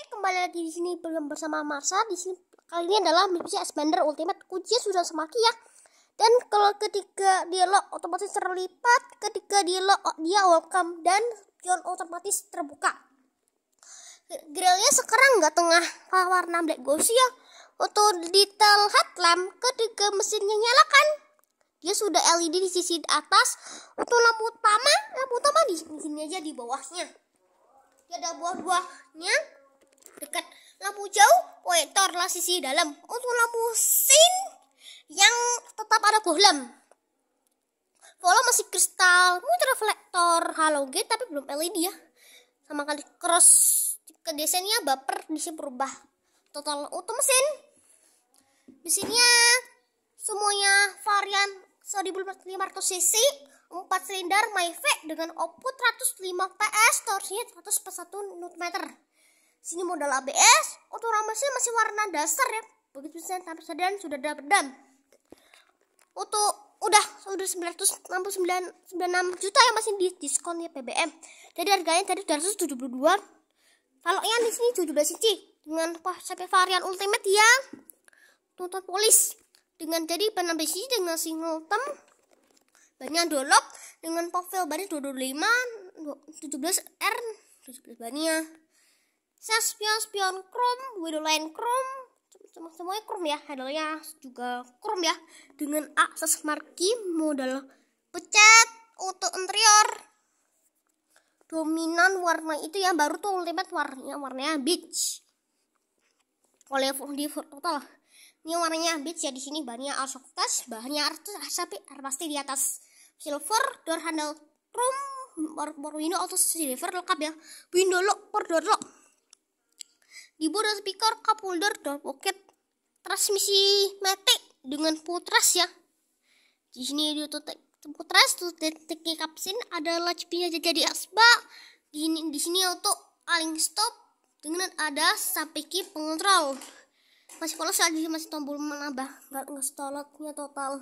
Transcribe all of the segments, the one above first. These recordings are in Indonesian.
Oke, kembali lagi di sini bersama Marsa. Di sini kali ini adalah misi expander Ultimate. Kunci sudah semakin ya. Dan kalau ketika dia lock otomatis terlipat, ketika dia dialog dia welcome dan pion otomatis terbuka. Grillnya sekarang nggak tengah warna black ghost ya. Untuk detail headlamp ketika mesinnya nyalakan, dia sudah LED di sisi atas. Untuk lampu utama, lampu utama di sini aja di bawahnya. Dia ada buah-buahnya dekat lampu jauh poetor sisi dalam untuk lampu sin yang tetap ada bohlam Follow masih kristal muter reflektor halogen tapi belum LED ya sama kali cross ke desainnya baper di berubah total auto mesin mesinnya semuanya varian 1500 cc 4 silinder MyVac dengan output 105 PS torsinya 141 Nm Sini modal ABS, untuk Otoramasnya masih warna dasar ya. Begitu saya tapi sedan sudah dapat dan. Untuk udah sembilan 969 96 juta yang masih di diskon ya PBM. Jadi harganya tadi 272. Kalau yang di sini 17 inci dengan sampai varian ultimate ya tuntut polis dengan jadi penambah besi dengan tem banyak dolop dengan profil baris 225 17 R 17 bannya saya spion spion Chrome window lain Chrome semua semuanya Chrome ya handlenya juga Chrome ya dengan akses marki modal pecat untuk interior dominan warna itu ya baru tuh ultimate warnanya warnanya beach oleh di total ini warnanya beach ya di sini bahannya tas, bahannya artus tapi pasti di atas silver door handle chrome baru ini auto silver lengkap ya window lock per door lock Diburu speaker cup holder dan pocket transmisi mati dengan putras ya. Di sini dia tuh putras tuh teknik kapsin adalah cipinya jadi asbak. Di, di sini untuk aling stop dengan ada key pengontrol. Masih polos lagi masih tombol menambah nggak punya total.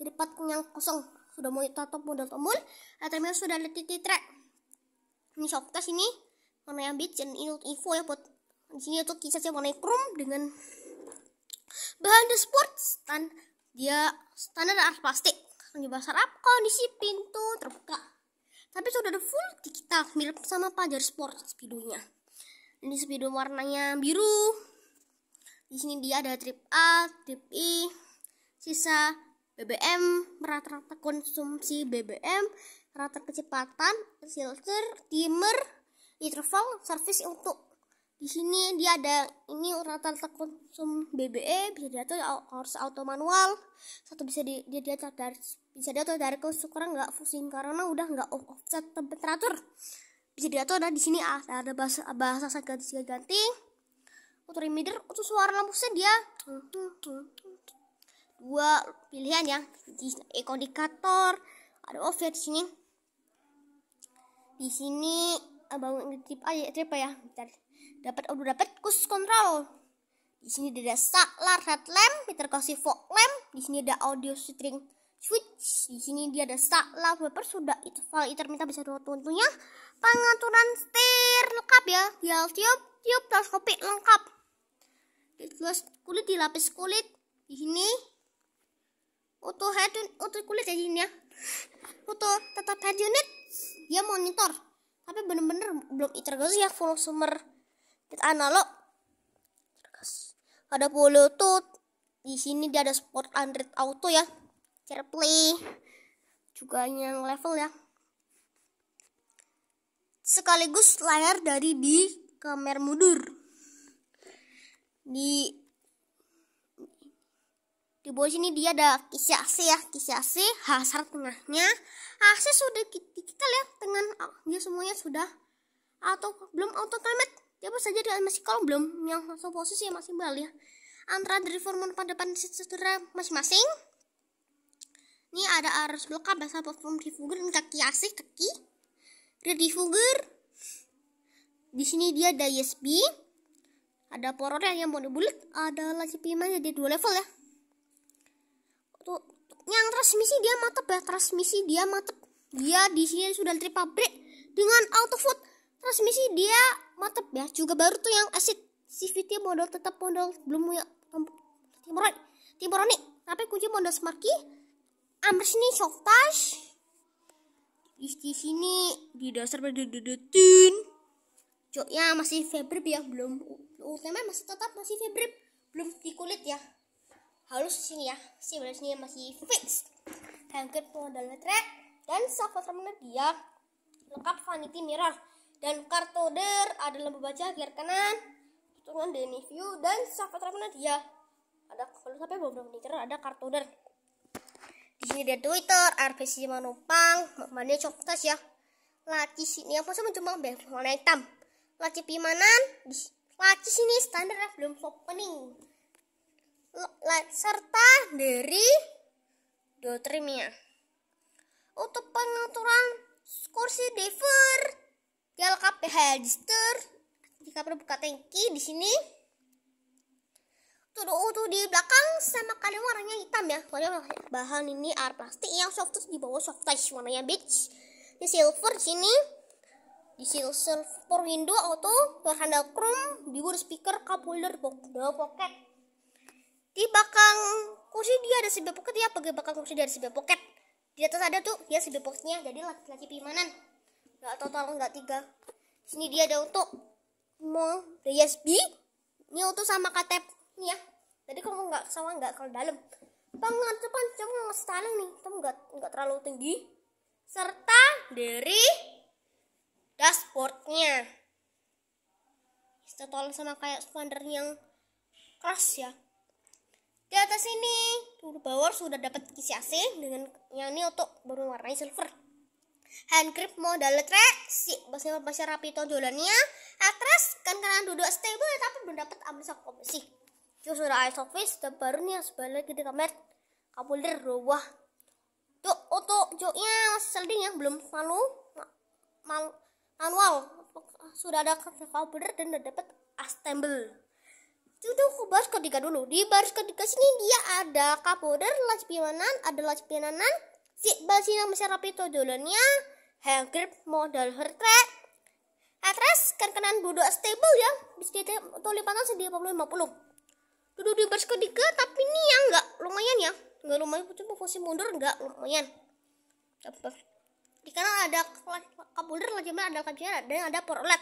Jadi part yang kosong sudah mau tato modal tombol. ATM sudah ada titik track. Ini shortcut ini mana yang beach dan ini info ya buat tuh kisahnya warna krum dengan bahan sport dan dia standar alas plastik hanya basar up kondisi pintu terbuka tapi sudah ada full digital mirip sama pajar sport speedonya ini speedo warnanya biru di sini dia ada trip A trip I sisa BBM rata-rata konsumsi BBM rata kecepatan filter timer interval service untuk di sini dia ada ini rata-rata konsum BBE bisa diatur harus auto manual satu bisa di, dia diatur dari bisa diatur dari kurang nggak pusing karena udah nggak offset temperatur bisa diatur ada di sini ada bahasa bahasa ganti ganti untuk untuk suara lampu mesin dia dua pilihan ya di ekodikator ada off ya di sini di sini abang eh, ngetip aja trip ya, ya bentar dapat udah dapat kus kontrol di sini ada saklar headlamp meter kasi fog lamp di sini ada audio string switch di sini dia ada saklar wiper sudah interval minta bisa dua tentunya pengaturan steer lengkap ya dial tiup tiup teleskopik lengkap terus kulit dilapis kulit di sini auto head auto kulit ya ini ya auto tetap head unit dia monitor tapi bener-bener belum integrasi ya full summer Lihat analog. Ada Bluetooth. Di sini dia ada Sport Android Auto ya. CarPlay. Juga yang level ya. Sekaligus layar dari di kamera mundur. Di di bawah sini dia ada kisi AC ya kisi AC hasar tengahnya AC sudah kita lihat dengan dia semuanya sudah atau belum auto climate Siapa saja dia masih kolom belum yang langsung posisi yang masih bal ya. Antara dari driver pada depan saudara masing-masing. Ini ada arus belakang bahasa platform diffuger dan kaki asih kaki. di diffuger. Di sini dia ada USB. Ada pororel yang mau dibulet, ada laci pima jadi dua level ya. Untuk yang transmisi dia mantep ya, transmisi dia mantep. Dia di sini sudah dari pabrik dengan auto food transmisi dia mantep ya juga baru tuh yang asit CVT modal tetap modal belum punya timuran Timoroni tapi kunci modal Smarky Amr sini soft touch di sini di dasar pada dedetin Joknya masih febri ya belum utama masih tetap masih febri belum di kulit ya halus sini ya si sini masih fix Hangkit modal letrek dan soft dia lengkap vanity mirror dan kartoder der adalah membaca gear kanan hitungan Denny View dan sahabat Ramana dia ada kalau sampai beberapa menit ada kartoder di sini ada Twitter RPC Manupang, mana coptas ya laci sini apa sih mencoba warna hitam laci pimanan laci sini standar ya, belum opening serta dari Dotrimia untuk pengaturan kursi diver lengkap kap register. Eh, Jika perlu buka tangki di sini. Tuh, tuh di belakang sama kalian warnanya hitam ya. Warnanya bahan ini air plastik yang soft di bawah soft touch warnanya beige. Di silver sini di silver for window auto handle chrome di speaker cup holder pocket di belakang kursi dia ada sebelah pocket ya bagi belakang kursi dia ada sebelah pocket di atas ada tuh dia sebelah pocketnya, jadi laki-laki pimanan nggak total nggak tiga sini dia ada untuk mau USB ini untuk sama KTP nih ya Jadi kamu nggak sama nggak kalau dalam cepat cuma stunning nih kamu nggak nggak terlalu tinggi serta dari dashboardnya total sama kayak standar yang keras ya di atas sini turbo power sudah dapat kisi AC dengan yang ini untuk berwarna silver handgrip modal trek si bahasa bahasa rapi tonjolannya atres kan karena duduk stable ya, tapi belum dapat ambil sok komisi terus sudah ice office dan baru nih ya, sebalik di kamar kapulir robah tuh oto joknya masih selding yang belum malu mal manual sudah ada kapulir dan udah dapat assemble Sudah ke baris ketiga dulu. Di baris ketiga sini dia ada kapoder, lacipianan, ada lacipianan, Cik Balsina itu dulunya Hagrid modal hertrek. Atres kan kenan budu stable ya, bisa kita tuh lipatan sedia puluh. Duduk di baris ketiga tapi ini ya enggak lumayan ya, enggak lumayan cuma fungsi mundur enggak lumayan. Dapat. Di kanan ada kapulder, lagi ada kajian dan ada porlet.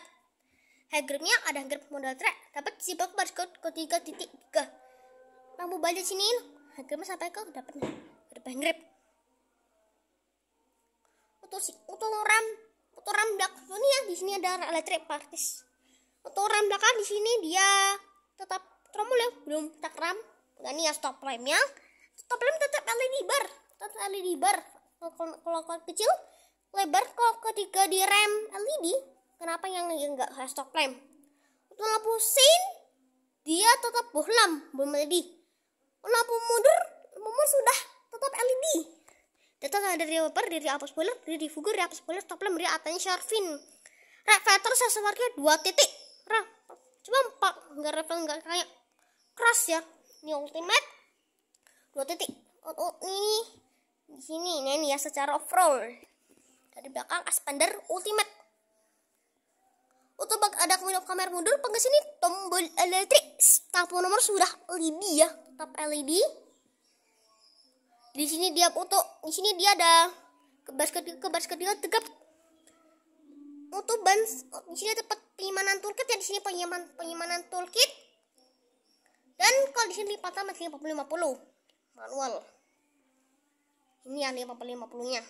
Hagridnya ada Hagrid modal trek, dapat si bak baris ketiga titik tiga. Lampu baca sini, Hagrid sampai ke dapat Hagrid utusik uturam uturam belak oh, ini ya di sini ada electric partis uturam belakang di sini dia tetap tromol ya belum takram dan nah, ini ya stop lamp ya stop lamp tetap LED bar tetap LED bar kalau, kalau, kecil lebar kalau ketika di rem LED kenapa yang enggak stop lamp untuk lampu sin dia tetap bohlam belum LED lampu mundur lampu mundur sudah tetap LED Datang dari Reaper, dari apa spoiler, dari Fugur, dari apa spoiler, top lane dari atanya Sharvin. Red Fighter sebarkan dua titik. Rah, cuma empat, nggak level nggak kayak keras ya. Ini ultimate dua titik. Oh, oh ini di sini ini, ini ya secara overall dari belakang Aspander ultimate. Untuk ada kemudian kamera mundur, pengen sini tombol elektrik. Tampon nomor sudah LED ya, tetap LED di sini dia Uto di sini dia ada ke basket ke basket dia tegap untuk bans di sini tempat penyimpanan toolkit ya di sini penyimpanan penyimpanan toolkit dan kalau di sini lipatan masih lima puluh manual ini ada 50 50 nya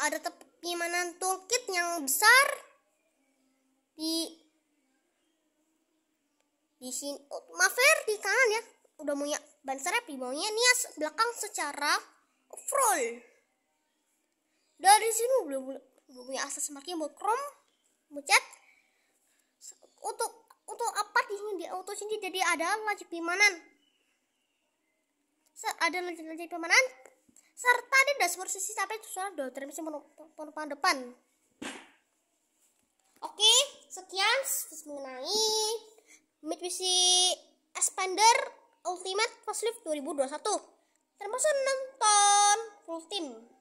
ada tempat penyimpanan toolkit yang besar di di sini oh, mafer di kanan ya udah punya di bawahnya Nias belakang secara overall. Dari sini belum belum punya asas marking buat Chrome, cat Untuk untuk apa di sini di auto sini jadi ada lajip pimanan. Ada lajip-lajip pimanan serta di dashboard sisi sampai suara dua transmisi penumpang depan. Oke, sekian mengenai Mitsubishi Expander Ultimate Facelift Lift 2021 termasuk nonton full team